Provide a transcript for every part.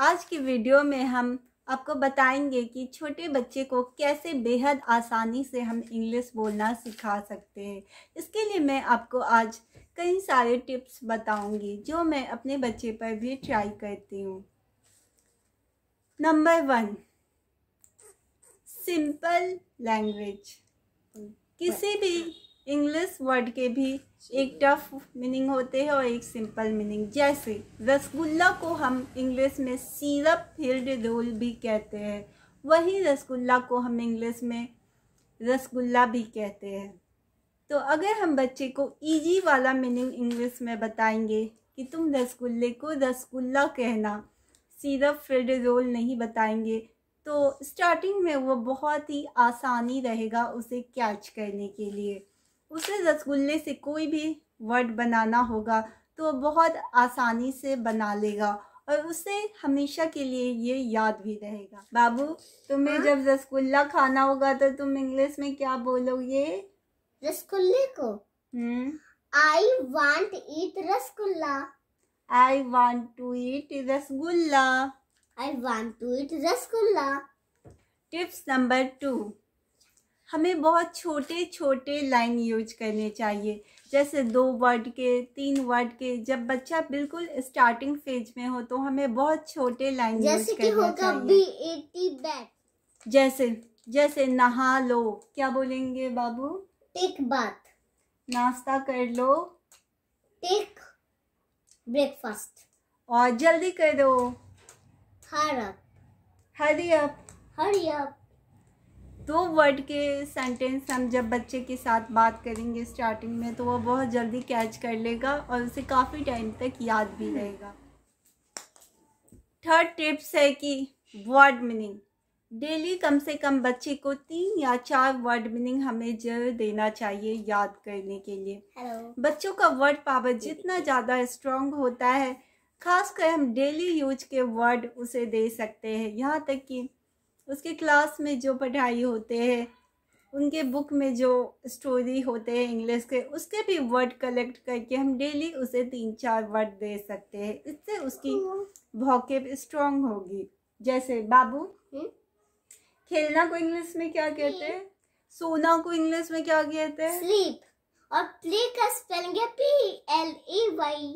आज की वीडियो में हम आपको बताएंगे कि छोटे बच्चे को कैसे बेहद आसानी से हम इंग्लिश बोलना सिखा सकते हैं इसके लिए मैं आपको आज कई सारे टिप्स बताऊंगी जो मैं अपने बच्चे पर भी ट्राई करती हूँ नंबर वन सिंपल लैंग्वेज किसी भी इंग्लिश वर्ड के भी एक टफ मीनिंग होते हैं और एक सिंपल मीनिंग जैसे रसगुल्ला को हम इंग्लिश में सीरप फील्ड रोल भी कहते हैं वही रसगुल्ला को हम इंग्लिश में रसगुल्ला भी कहते हैं तो अगर हम बच्चे को इजी वाला मीनिंग इंग्लिश में बताएंगे कि तुम रसगुल्ले को रसगुल्ला कहना सीरप फिल्ड रोल नहीं बताएंगे तो स्टार्टिंग में वो बहुत ही आसानी रहेगा उसे कैच करने के लिए उसे रसगुल्ले से कोई भी वर्ड बनाना होगा तो बहुत आसानी से बना लेगा और उसे हमेशा के लिए ये याद भी रहेगा बाबू तुम्हें हाँ? जब रसगुल्ला खाना होगा तो तुम इंग्लिश में क्या बोलोगे रसगुल्ले को I want eat rasgulla I want to eat rasgulla I want to eat rasgulla tips number two हमें बहुत छोटे छोटे लाइन यूज करने चाहिए जैसे दो वर्ड के तीन वर्ड के जब बच्चा बिल्कुल स्टार्टिंग फेज में हो तो हमें बहुत छोटे लाइन यूज करना चाहिए जैसे जैसे नहा लो क्या बोलेंगे बाबू टेक बाथ नाश्ता कर लो टेक ब्रेकफास्ट और जल्दी करो hurry up hurry up hurry up दो वर्ड के सेंटेंस हम जब बच्चे के साथ बात करेंगे स्टार्टिंग में तो वो बहुत जल्दी कैच कर लेगा और उसे काफ़ी टाइम तक याद भी हम्म। रहेगा थर्ड टिप्स है कि वर्ड मीनिंग डेली कम से कम बच्चे को तीन या चार वर्ड मीनिंग हमें जरूर देना चाहिए याद करने के लिए Hello. बच्चों का वर्ड पावर जितना ज़्यादा स्ट्रॉन्ग होता है खासकर हम डेली यूज के वर्ड उसे दे सकते हैं यहाँ तक कि उसके क्लास में जो पढ़ाई होते हैं उनके बुक में जो स्टोरी होते हैं इंग्लिश के उसके भी वर्ड कलेक्ट करके हम डेली उसे तीन चार वर्ड दे सकते हैं इससे उसकी भौके स्ट्रॉन्ग होगी जैसे बाबू हम्म? खेलना को इंग्लिश में क्या कहते हैं सोना को इंग्लिश में क्या कहते हैं स्लीप और प्ले का स्पेलिंग है P L E Y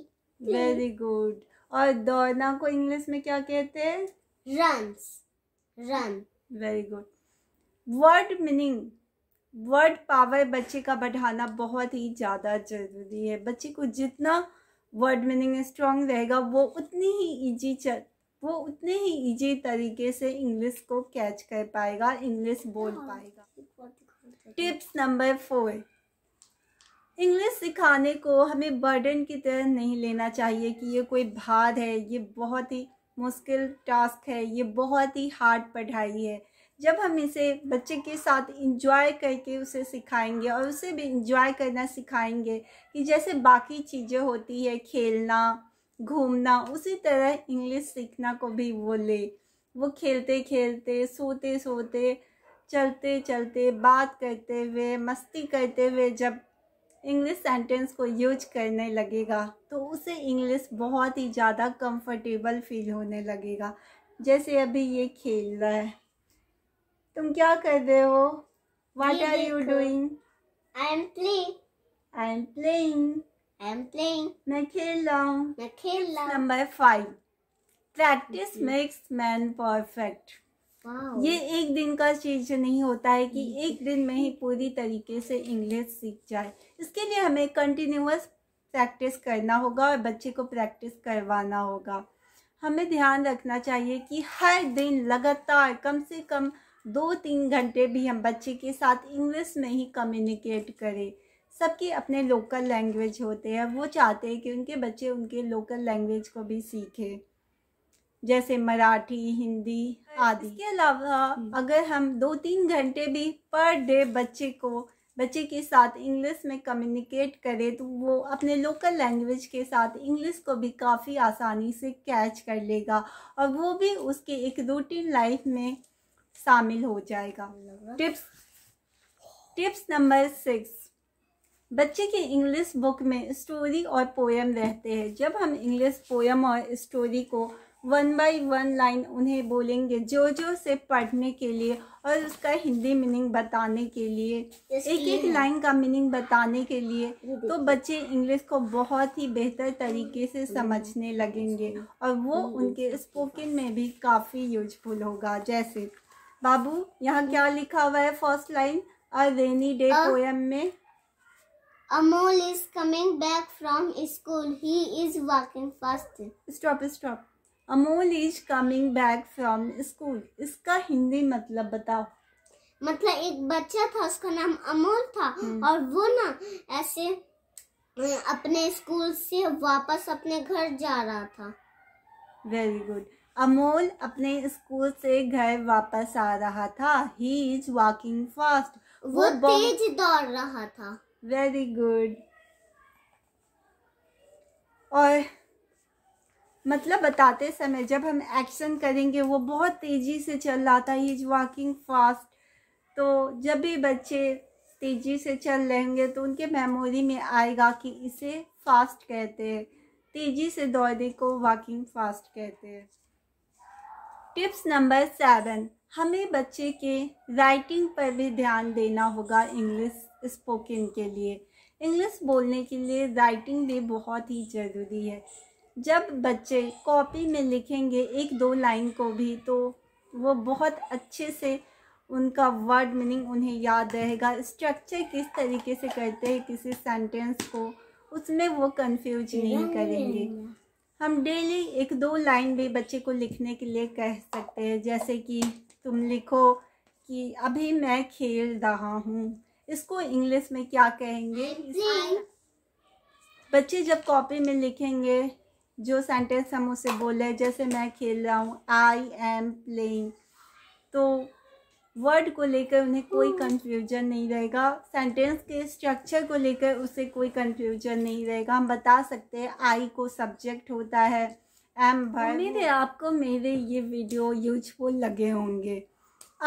very good और दौड़ना को इंग्लिश में क्या कहते हैं runs run very good word meaning word power बच्चे का बढ़ाना बहुत ही ज़्यादा ज़रूरी है बच्चे को जितना वर्ड मीनिंग स्ट्रांग रहेगा वो उतनी ही ईजी चल वो उतने ही ईजी तरीके से इंग्लिश को कैच कर पाएगा इंग्लिश बोल हाँ, पाएगा टिप्स नंबर फोर इंग्लिश सिखाने को हमें बर्डन की तरह नहीं लेना चाहिए कि ये कोई भार है ये बहुत ही मुश्किल टास्क है ये बहुत ही हार्ड पढ़ाई है जब हम इसे बच्चे के साथ इंजॉय करके उसे सिखाएंगे और उसे भी इंजॉय करना सिखाएंगे कि जैसे बाकी चीज़ें होती है खेलना घूमना उसी तरह इंग्लिश सीखना को भी वो ले वो खेलते खेलते सोते सोते चलते चलते बात करते हुए मस्ती करते हुए जब इंग्लिश सेंटेंस को यूज करने लगेगा तो उसे इंग्लिश बहुत ही ज़्यादा कंफर्टेबल फील होने लगेगा जैसे अभी ये खेल रहा है तुम क्या कर रहे हो what are you doing I am playing I am playing I am playing मैं खेल रहा हूँ मैं खेल रहा हूँ number five practice makes man perfect ये एक दिन का चीज नहीं होता है कि hmm. एक दिन में ही पूरी तरीके से इंग्लिश सीख जाए इसके लिए हमें कंटिन्यूस प्रैक्टिस करना होगा और बच्चे को प्रैक्टिस करवाना होगा हमें ध्यान रखना चाहिए कि हर दिन लगातार कम से कम दो तीन घंटे भी हम बच्चे के साथ इंग्लिश में ही कम्युनिकेट करें सबके अपने लोकल लैंग्वेज होते हैं वो चाहते हैं कि उनके बच्चे उनके लोकल लैंग्वेज को भी सीखें जैसे मराठी हिंदी आदि इसके अलावा हम्म। अगर हम दो तीन घंटे भी पर डे बच्चे को बच्चे के साथ इंग्लिश में कम्युनिकेट करें तो वो अपने लोकल लैंग्वेज के साथ इंग्लिश को भी काफ़ी आसानी से कैच कर लेगा और वो भी उसके एक रूटीन लाइफ में शामिल हो जाएगा टिप्स टिप्स नंबर सिक्स बच्चे की इंग्लिश बुक में स्टोरी और पोएम रहते हैं जब हम इंग्लिश पोएम और स्टोरी को वन बाई वन लाइन उन्हें बोलेंगे जो जो से पढ़ने के लिए और उसका हिंदी मीनिंग बताने के लिए एक एक लाइन का मीनिंग बताने के लिए तो बच्चे इंग्लिश को बहुत ही बेहतर तरीके से समझने लगेंगे और वो उनके स्पोकन में भी काफ़ी यूजफुल होगा जैसे बाबू यहाँ क्या लिखा हुआ है फर्स्ट लाइन और रेनी डे पोएम में Amol is coming back from school. He is walking fast. Stop, stop. Amol is coming back from school इसका हिंदी मतलब बताओ मतलब एक बच्चा था उसका नाम अमोल था हम्म। और वो ना ऐसे अपने स्कूल से वापस अपने घर जा रहा था वेरी गुड अमोल अपने स्कूल से घर वापस आ रहा था ही इज वॉकिंग फास्ट वो, वो तेज दौड़ रहा था वेरी गुड और मतलब बताते समय जब हम एक्शन करेंगे वो बहुत तेज़ी से चल रहा था ही इज वॉकिंग फास्ट तो जब भी बच्चे तेज़ी से चल रहेंगे तो उनके मेमोरी में आएगा कि इसे फास्ट कहते हैं तेज़ी से दौड़ने को वॉकिंग फास्ट कहते हैं टिप्स नंबर सेवन हमें बच्चे के राइटिंग पर भी ध्यान देना होगा इंग्लिश स्पोकन के लिए इंग्लिश बोलने के लिए राइटिंग भी बहुत ही ज़रूरी है जब बच्चे कॉपी में लिखेंगे एक दो लाइन को भी तो वो बहुत अच्छे से उनका वर्ड मीनिंग उन्हें याद रहेगा स्ट्रक्चर किस तरीके से करते हैं किसी सेंटेंस को उसमें वो कंफ्यूज नहीं करेंगे हम डेली एक दो लाइन भी बच्चे को लिखने के लिए कह सकते हैं जैसे कि तुम लिखो कि अभी मैं खेल रहा हूँ इसको इंग्लिश में क्या कहेंगे बच्चे जब कॉपी में लिखेंगे जो सेंटेंस हम उसे बोले जैसे मैं खेल रहा हूँ आई एम प्लेइंग तो वर्ड को लेकर उन्हें कोई कन्फ्यूजन hmm. नहीं रहेगा सेंटेंस के स्ट्रक्चर को लेकर उसे कोई कन्फ्यूजन नहीं रहेगा हम बता सकते हैं आई को सब्जेक्ट होता है एम भर आपको मेरे ये वीडियो यूजफुल लगे होंगे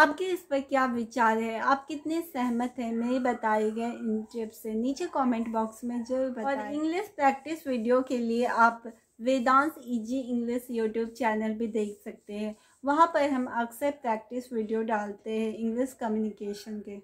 आपके इस पर क्या विचार है आप कितने सहमत हैं मेरे बताए गए इन टिप्स से नीचे कमेंट बॉक्स में जरूर बताएं और इंग्लिश प्रैक्टिस वीडियो के लिए आप Vedans easy English YouTube channel भी देख सकते हैं वहाँ पर हम अक्सर प्रैक्टिस वीडियो डालते हैं इंग्लिश कम्युनिकेशन के